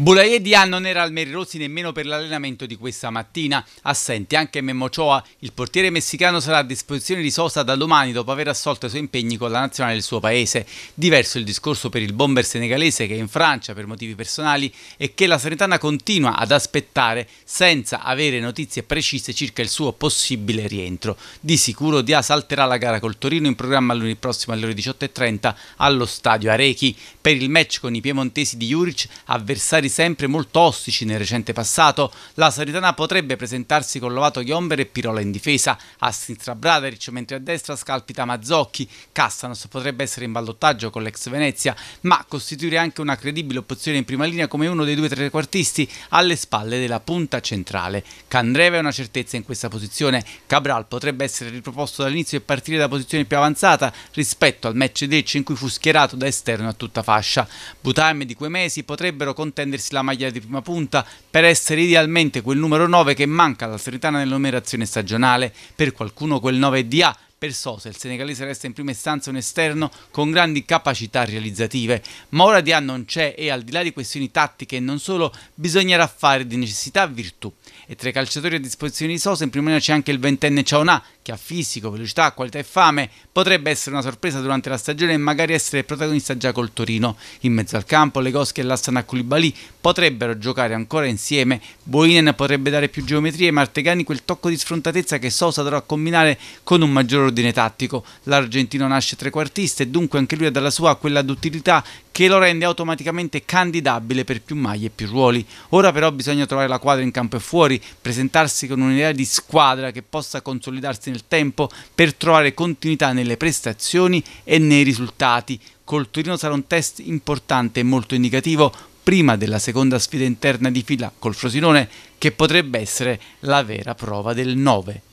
Boulaye Dia non era al Meri nemmeno per l'allenamento di questa mattina. Assente anche Memo Choa, il portiere messicano sarà a disposizione di Sosa da domani dopo aver assolto i suoi impegni con la nazionale del suo paese. Diverso il discorso per il bomber senegalese che è in Francia per motivi personali e che la Salernitana continua ad aspettare senza avere notizie precise circa il suo possibile rientro. Di sicuro Dia salterà la gara col Torino in programma lunedì prossimo alle ore 18.30 allo stadio Arechi. Per il match con i piemontesi di Juric, avversari sempre molto ostici nel recente passato, la Saritana potrebbe presentarsi con Lovato Ghiomber e Pirola in difesa, a sinistra Braderic, mentre a destra scalpita Mazzocchi, Castanos potrebbe essere in ballottaggio con l'ex Venezia, ma costituire anche una credibile opzione in prima linea come uno dei due trequartisti alle spalle della punta centrale. Candreva è una certezza in questa posizione, Cabral potrebbe essere riproposto dall'inizio e partire da posizione più avanzata rispetto al match Lecce in cui fu schierato da esterno a tutta fascia. Butaim di quei mesi potrebbero contendersi prendersi la maglia di prima punta per essere idealmente quel numero 9 che manca alla Salernitana nell'omerazione stagionale. Per qualcuno quel 9 è di A, per Sosa il senegalese resta in prima istanza un esterno con grandi capacità realizzative, ma ora di A non c'è e al di là di questioni tattiche non solo bisognerà fare di necessità virtù. E tra i calciatori a disposizione di Sosa in prima linea c'è anche il ventenne Ciaonà che ha fisico, velocità, qualità e fame, potrebbe essere una sorpresa durante la stagione e magari essere protagonista già col Torino. In mezzo al campo Legoschi e l'Assana Koulibaly potrebbero giocare ancora insieme, Boinen potrebbe dare più geometria e Martegani quel tocco di sfrontatezza che Sosa dovrà combinare con un maggior ordine tattico. L'argentino nasce trequartista e dunque anche lui ha dalla sua quella duttilità che lo rende automaticamente candidabile per più maglie e più ruoli. Ora però bisogna trovare la quadra in campo e fuori, presentarsi con un'idea di squadra che possa consolidarsi nel tempo per trovare continuità nelle prestazioni e nei risultati. Col Torino sarà un test importante e molto indicativo prima della seconda sfida interna di fila col Frosinone che potrebbe essere la vera prova del 9.